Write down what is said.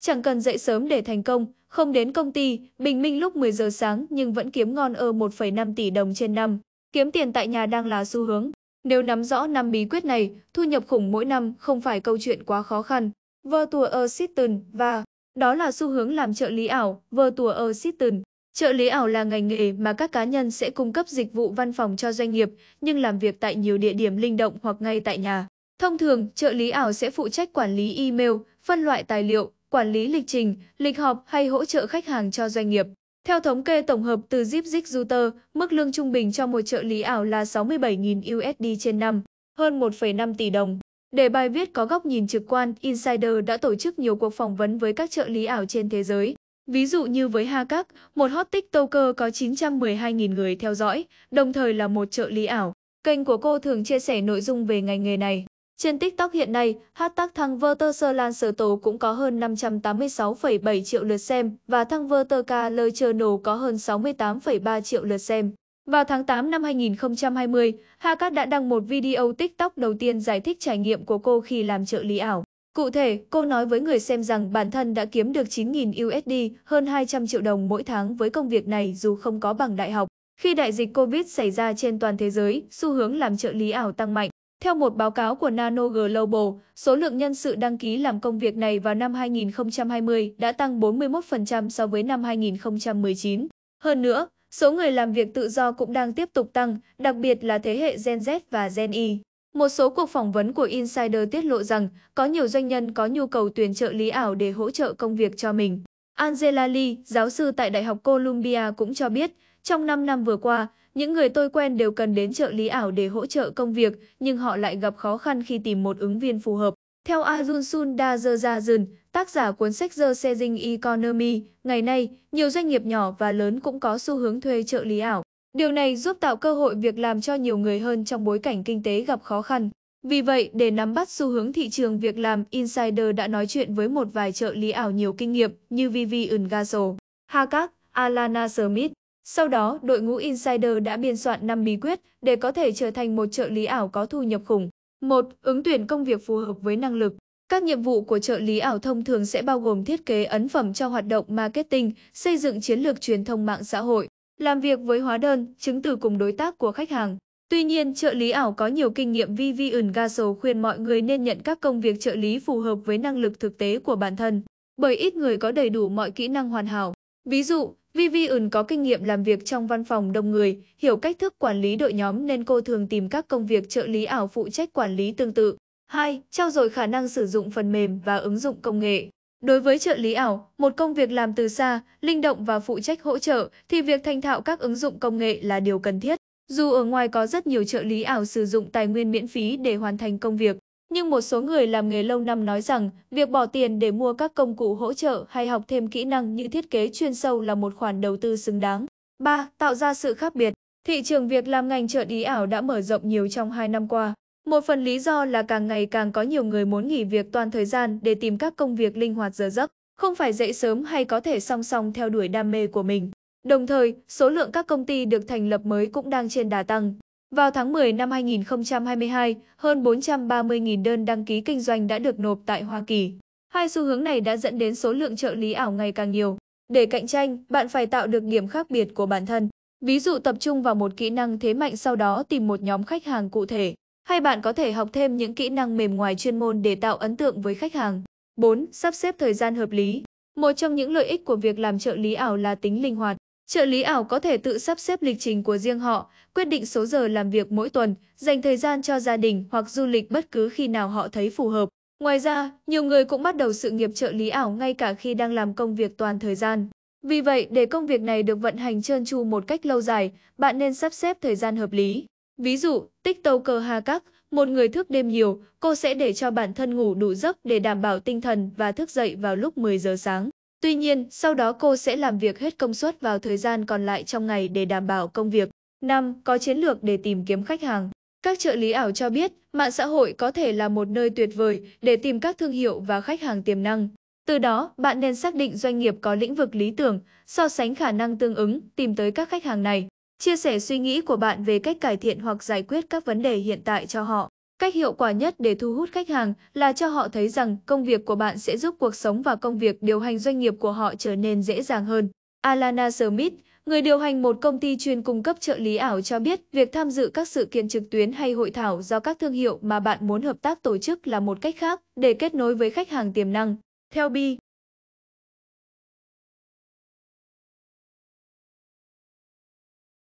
Chẳng cần dậy sớm để thành công, không đến công ty, bình minh lúc 10 giờ sáng nhưng vẫn kiếm ngon ơ 1,5 tỷ đồng trên năm. Kiếm tiền tại nhà đang là xu hướng. Nếu nắm rõ năm bí quyết này, thu nhập khủng mỗi năm không phải câu chuyện quá khó khăn. Virtual Assistant và đó là xu hướng làm trợ lý ảo, Virtual Assistant. Trợ lý ảo là ngành nghề mà các cá nhân sẽ cung cấp dịch vụ văn phòng cho doanh nghiệp, nhưng làm việc tại nhiều địa điểm linh động hoặc ngay tại nhà. Thông thường, trợ lý ảo sẽ phụ trách quản lý email, phân loại tài liệu, quản lý lịch trình, lịch họp hay hỗ trợ khách hàng cho doanh nghiệp. Theo thống kê tổng hợp từ Zipzik Router, mức lương trung bình cho một trợ lý ảo là 67.000 USD trên năm, hơn 1,5 tỷ đồng. Để bài viết có góc nhìn trực quan, Insider đã tổ chức nhiều cuộc phỏng vấn với các trợ lý ảo trên thế giới. Ví dụ như với Hakak, một hot tiktoker có 912.000 người theo dõi, đồng thời là một trợ lý ảo. Kênh của cô thường chia sẻ nội dung về ngành nghề này. Trên TikTok hiện nay, hashtag thăng vơ tơ Sơ Lan sở tổ cũng có hơn 586,7 triệu lượt xem và thăng vơ tơ Ca Lơ Chơ Nổ có hơn 68,3 triệu lượt xem. Vào tháng 8 năm 2020, cát đã đăng một video TikTok đầu tiên giải thích trải nghiệm của cô khi làm trợ lý ảo. Cụ thể, cô nói với người xem rằng bản thân đã kiếm được 9.000 USD, hơn 200 triệu đồng mỗi tháng với công việc này dù không có bằng đại học. Khi đại dịch Covid xảy ra trên toàn thế giới, xu hướng làm trợ lý ảo tăng mạnh. Theo một báo cáo của Nano Global, số lượng nhân sự đăng ký làm công việc này vào năm 2020 đã tăng 41% so với năm 2019. Hơn nữa, số người làm việc tự do cũng đang tiếp tục tăng, đặc biệt là thế hệ Gen Z và Gen Y. Một số cuộc phỏng vấn của Insider tiết lộ rằng có nhiều doanh nhân có nhu cầu tuyển trợ lý ảo để hỗ trợ công việc cho mình. Angela Lee, giáo sư tại Đại học Columbia cũng cho biết, trong 5 năm vừa qua, những người tôi quen đều cần đến trợ lý ảo để hỗ trợ công việc, nhưng họ lại gặp khó khăn khi tìm một ứng viên phù hợp. Theo Arjun Sundarajan, tác giả cuốn sách The Saving Economy, ngày nay, nhiều doanh nghiệp nhỏ và lớn cũng có xu hướng thuê trợ lý ảo. Điều này giúp tạo cơ hội việc làm cho nhiều người hơn trong bối cảnh kinh tế gặp khó khăn. Vì vậy, để nắm bắt xu hướng thị trường việc làm, Insider đã nói chuyện với một vài trợ lý ảo nhiều kinh nghiệm như Vivian Gasol, Hakak, Alana Smith, sau đó, đội ngũ Insider đã biên soạn 5 bí quyết để có thể trở thành một trợ lý ảo có thu nhập khủng. 1. Ứng tuyển công việc phù hợp với năng lực. Các nhiệm vụ của trợ lý ảo thông thường sẽ bao gồm thiết kế ấn phẩm cho hoạt động marketing, xây dựng chiến lược truyền thông mạng xã hội, làm việc với hóa đơn, chứng từ cùng đối tác của khách hàng. Tuy nhiên, trợ lý ảo có nhiều kinh nghiệm Vivian Gasol khuyên mọi người nên nhận các công việc trợ lý phù hợp với năng lực thực tế của bản thân, bởi ít người có đầy đủ mọi kỹ năng hoàn hảo. Ví dụ, Vivian có kinh nghiệm làm việc trong văn phòng đông người, hiểu cách thức quản lý đội nhóm nên cô thường tìm các công việc trợ lý ảo phụ trách quản lý tương tự. 2. Trao dồi khả năng sử dụng phần mềm và ứng dụng công nghệ. Đối với trợ lý ảo, một công việc làm từ xa, linh động và phụ trách hỗ trợ, thì việc thành thạo các ứng dụng công nghệ là điều cần thiết. Dù ở ngoài có rất nhiều trợ lý ảo sử dụng tài nguyên miễn phí để hoàn thành công việc, nhưng một số người làm nghề lâu năm nói rằng, việc bỏ tiền để mua các công cụ hỗ trợ hay học thêm kỹ năng như thiết kế chuyên sâu là một khoản đầu tư xứng đáng. 3. Tạo ra sự khác biệt. Thị trường việc làm ngành trợ lý ảo đã mở rộng nhiều trong 2 năm qua. Một phần lý do là càng ngày càng có nhiều người muốn nghỉ việc toàn thời gian để tìm các công việc linh hoạt giờ giấc, không phải dậy sớm hay có thể song song theo đuổi đam mê của mình. Đồng thời, số lượng các công ty được thành lập mới cũng đang trên đà tăng. Vào tháng 10 năm 2022, hơn 430.000 đơn đăng ký kinh doanh đã được nộp tại Hoa Kỳ. Hai xu hướng này đã dẫn đến số lượng trợ lý ảo ngày càng nhiều. Để cạnh tranh, bạn phải tạo được điểm khác biệt của bản thân. Ví dụ tập trung vào một kỹ năng thế mạnh sau đó tìm một nhóm khách hàng cụ thể. Hay bạn có thể học thêm những kỹ năng mềm ngoài chuyên môn để tạo ấn tượng với khách hàng. 4. Sắp xếp thời gian hợp lý Một trong những lợi ích của việc làm trợ lý ảo là tính linh hoạt. Trợ lý ảo có thể tự sắp xếp lịch trình của riêng họ, quyết định số giờ làm việc mỗi tuần, dành thời gian cho gia đình hoặc du lịch bất cứ khi nào họ thấy phù hợp. Ngoài ra, nhiều người cũng bắt đầu sự nghiệp trợ lý ảo ngay cả khi đang làm công việc toàn thời gian. Vì vậy, để công việc này được vận hành trơn tru một cách lâu dài, bạn nên sắp xếp thời gian hợp lý. Ví dụ, TikToker Hakak, một người thức đêm nhiều, cô sẽ để cho bản thân ngủ đủ giấc để đảm bảo tinh thần và thức dậy vào lúc 10 giờ sáng. Tuy nhiên, sau đó cô sẽ làm việc hết công suất vào thời gian còn lại trong ngày để đảm bảo công việc. 5. Có chiến lược để tìm kiếm khách hàng. Các trợ lý ảo cho biết, mạng xã hội có thể là một nơi tuyệt vời để tìm các thương hiệu và khách hàng tiềm năng. Từ đó, bạn nên xác định doanh nghiệp có lĩnh vực lý tưởng, so sánh khả năng tương ứng, tìm tới các khách hàng này, chia sẻ suy nghĩ của bạn về cách cải thiện hoặc giải quyết các vấn đề hiện tại cho họ. Cách hiệu quả nhất để thu hút khách hàng là cho họ thấy rằng công việc của bạn sẽ giúp cuộc sống và công việc điều hành doanh nghiệp của họ trở nên dễ dàng hơn. Alana Smith, người điều hành một công ty chuyên cung cấp trợ lý ảo cho biết việc tham dự các sự kiện trực tuyến hay hội thảo do các thương hiệu mà bạn muốn hợp tác tổ chức là một cách khác để kết nối với khách hàng tiềm năng. Theo Bi,